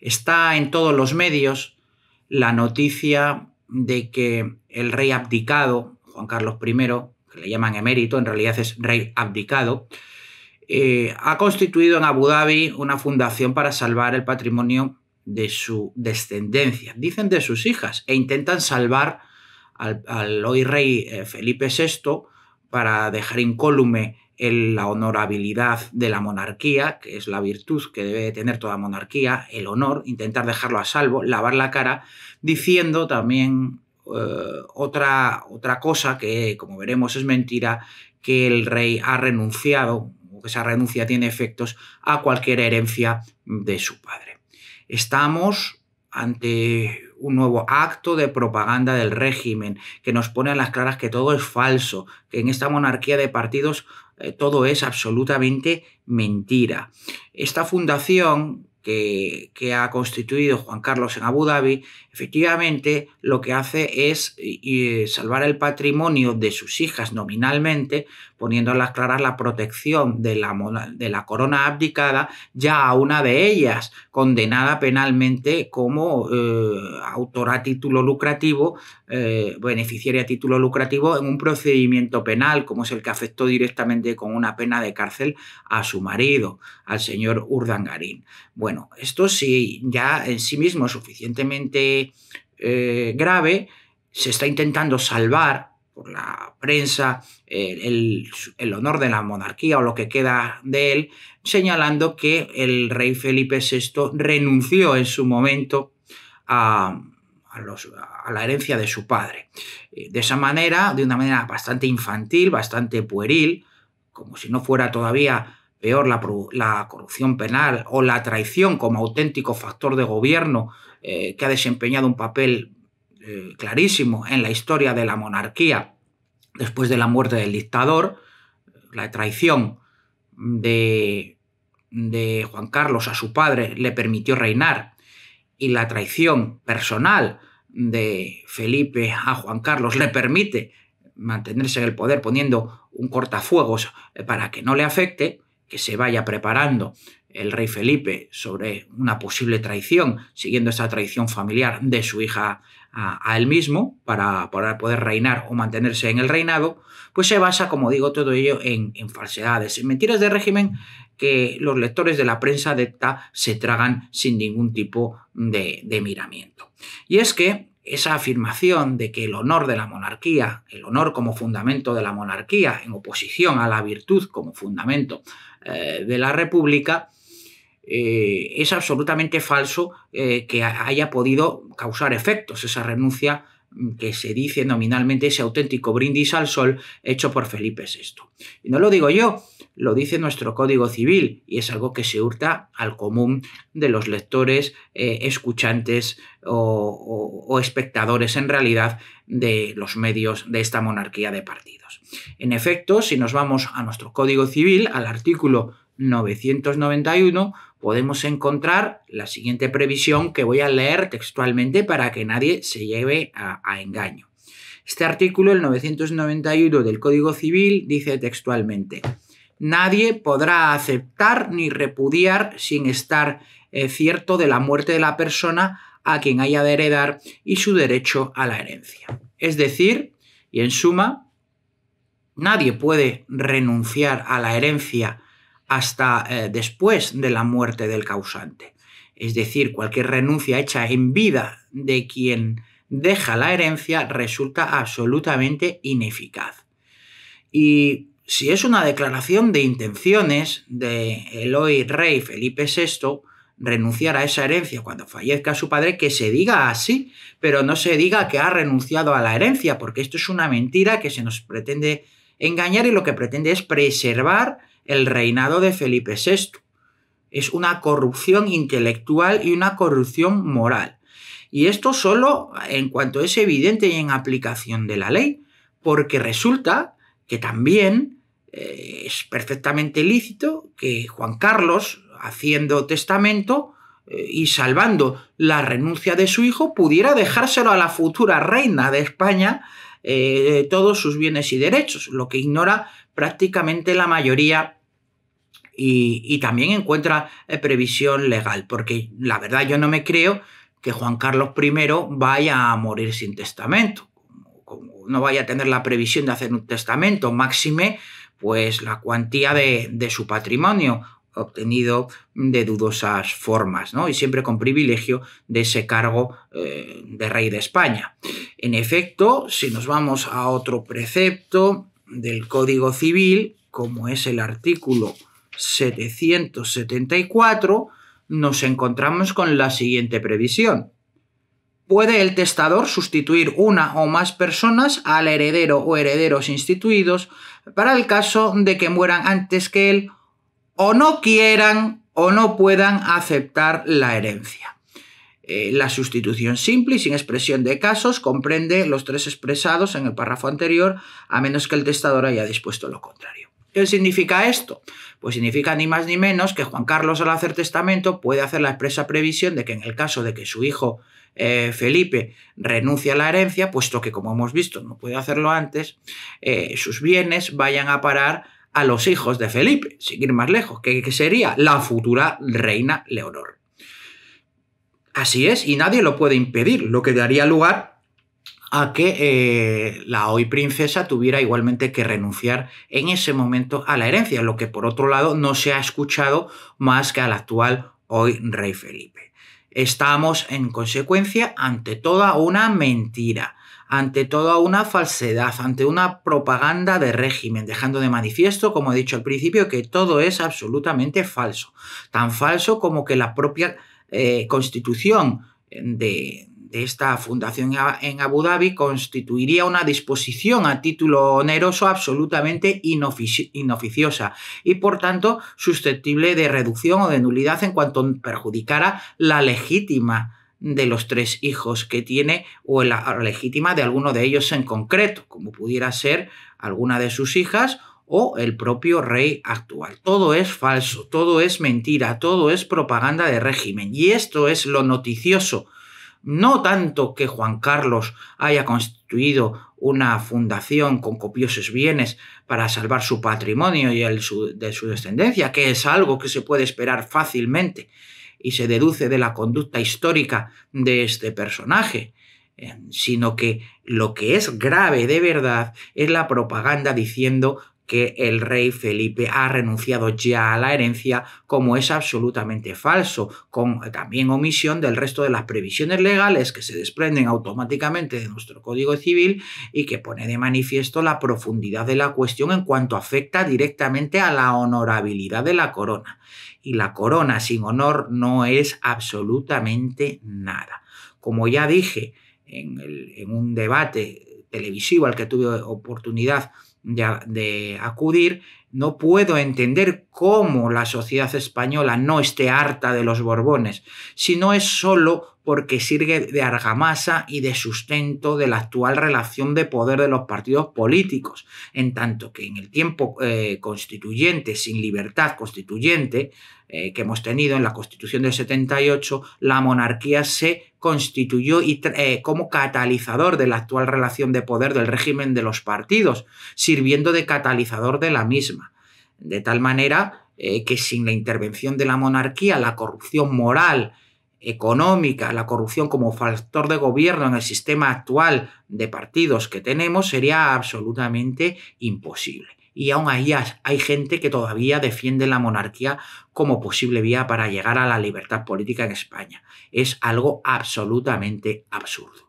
Está en todos los medios la noticia de que el rey abdicado, Juan Carlos I, que le llaman emérito, en realidad es rey abdicado, eh, ha constituido en Abu Dhabi una fundación para salvar el patrimonio de su descendencia, dicen de sus hijas, e intentan salvar al, al hoy rey eh, Felipe VI para dejar incólume la honorabilidad de la monarquía, que es la virtud que debe tener toda monarquía, el honor, intentar dejarlo a salvo, lavar la cara, diciendo también eh, otra, otra cosa que, como veremos, es mentira, que el rey ha renunciado, o que esa renuncia tiene efectos, a cualquier herencia de su padre. Estamos ante un nuevo acto de propaganda del régimen, que nos pone a las claras que todo es falso, que en esta monarquía de partidos eh, todo es absolutamente mentira. Esta fundación que, ha constituido Juan Carlos en Abu Dhabi, efectivamente lo que hace es eh, salvar el patrimonio de sus hijas nominalmente, poniéndolas las claras la protección de la, corona abdicada ya a una de ellas, condenada penalmente como eh, autora a título lucrativo, eh, beneficiaria a título lucrativo en un procedimiento penal, como es el que afectó directamente con una pena de cárcel a su marido, al señor Urdangarín. Bueno, esto sí ya en sí mismo es suficientemente eh, grave, se está intentando salvar por la prensa el, honor de la monarquía o lo que queda de él, señalando que el rey Felipe VI renunció en su momento a la herencia de su padre. Eh, de esa manera, de una manera bastante infantil, bastante pueril, como si no fuera todavía peor la, corrupción penal o la traición como auténtico factor de gobierno eh, que ha desempeñado un papel eh, clarísimo en la historia de la monarquía después de la muerte del dictador, la traición de Juan Carlos a su padre le permitió reinar y la traición personal de Felipe a Juan Carlos le permite mantenerse en el poder poniendo un cortafuegos eh, para que no le afecte, que se vaya preparando el rey Felipe sobre una posible traición, siguiendo esa traición familiar de su hija a, él mismo para, poder reinar o mantenerse en el reinado, pues se basa, como digo, todo ello en, falsedades, en mentiras de régimen que los lectores de la prensa adepta se tragan sin ningún tipo de miramiento. Y es que esa afirmación de que el honor de la monarquía, el honor como fundamento de la monarquía, en oposición a la virtud como fundamento eh, de la república, eh, es absolutamente falso eh, que haya podido causar efectos esa renuncia mm, que se dice nominalmente ese auténtico brindis al sol hecho por Felipe VI. Y no lo digo yo, lo dice nuestro Código Civil y es algo que se hurta al común de los lectores, eh, escuchantes o, espectadores en realidad de los medios de esta monarquía de partidos. En efecto, si nos vamos a nuestro Código Civil, al artículo 991, podemos encontrar la siguiente previsión que voy a leer textualmente para que nadie se lleve a, a, engaño. Este artículo, el 991 del Código Civil, dice textualmente, nadie podrá aceptar ni repudiar sin estar eh, cierto de la muerte de la persona a quien haya de heredar y su derecho a la herencia. Es decir, y en suma, nadie puede renunciar a la herencia hasta eh, después de la muerte del causante. Es decir, cualquier renuncia hecha en vida de quien deja la herencia resulta absolutamente ineficaz. Y si es una declaración de intenciones de el hoy rey Felipe VI renunciar a esa herencia cuando fallezca su padre, que se diga así, pero no se diga que ha renunciado a la herencia, porque esto es una mentira que se nos pretende engañar y lo que pretende es preservar el reinado de Felipe VI. Es una corrupción intelectual y una corrupción moral. Y esto solo en cuanto es evidente y en aplicación de la ley, porque resulta que también es perfectamente lícito que Juan Carlos, haciendo testamento eh, y salvando la renuncia de su hijo, pudiera dejárselo a la futura reina de España eh, todos sus bienes y derechos, lo que ignora prácticamente la mayoría y, también encuentra eh, previsión legal, porque la verdad yo no me creo que Juan Carlos I vaya a morir sin testamento, como no vaya a tener la previsión de hacer un testamento, máxime pues la cuantía de, su patrimonio obtenido de dudosas formas, ¿no? Y siempre con privilegio de ese cargo eh, de rey de España. En efecto, si nos vamos a otro precepto del Código Civil, como es el artículo 774, nos encontramos con la siguiente previsión puede el testador sustituir una o más personas al heredero o herederos instituidos para el caso de que mueran antes que él o no quieran o no puedan aceptar la herencia. Eh, la sustitución simple y sin expresión de casos comprende los tres expresados en el párrafo anterior, a menos que el testador haya dispuesto lo contrario. ¿Qué significa esto? Pues significa ni más ni menos que Juan Carlos al hacer testamento puede hacer la expresa previsión de que en el caso de que su hijo eh, Felipe renuncia a la herencia, puesto que, como hemos visto, no puede hacerlo antes, eh, sus bienes vayan a parar a los hijos de Felipe, sin ir más lejos, que, sería la futura reina Leonor. Así es, y nadie lo puede impedir, lo que daría lugar a que eh, la hoy princesa tuviera igualmente que renunciar en ese momento a la herencia, lo que por otro lado no se ha escuchado más que al actual hoy rey Felipe. Estamos, en consecuencia, ante toda una mentira, ante toda una falsedad, ante una propaganda de régimen, dejando de manifiesto, como he dicho al principio, que todo es absolutamente falso. Tan falso como que la propia eh, constitución de, de esta fundación en Abu Dhabi constituiría una disposición a título oneroso absolutamente inoficiosa y por tanto susceptible de reducción o de nulidad en cuanto perjudicara la legítima de los tres hijos que tiene o la legítima de alguno de ellos en concreto, como pudiera ser alguna de sus hijas o el propio rey actual. Todo es falso, todo es mentira, todo es propaganda de régimen y esto es lo noticioso no tanto que Juan Carlos haya constituido una fundación con copiosos bienes para salvar su patrimonio y el de su descendencia, que es algo que se puede esperar fácilmente y se deduce de la conducta histórica de este personaje, eh, sino que lo que es grave de verdad es la propaganda diciendo que el rey Felipe ha renunciado ya a la herencia, como es absolutamente falso, con también omisión del resto de las previsiones legales que se desprenden automáticamente de nuestro Código Civil y que pone de manifiesto la profundidad de la cuestión en cuanto afecta directamente a la honorabilidad de la corona. Y la corona sin honor no es absolutamente nada. Como ya dije en, en un debate televisivo al que tuve oportunidad de, acudir, no puedo entender cómo la sociedad española no esté harta de los Borbones, si no es solo porque sirve de argamasa y de sustento de la actual relación de poder de los partidos políticos, en tanto que en el tiempo eh, constituyente, sin libertad constituyente, eh, que hemos tenido en la Constitución del 78, la monarquía se constituyó y, eh, como catalizador de la actual relación de poder del régimen de los partidos, sirviendo de catalizador de la misma. De tal manera que sin la intervención de la monarquía, la corrupción moral económica, la corrupción como factor de gobierno en el sistema actual de partidos que tenemos sería absolutamente imposible. Y aún ahí hay gente que todavía defiende la monarquía como posible vía para llegar a la libertad política en España. Es algo absolutamente absurdo.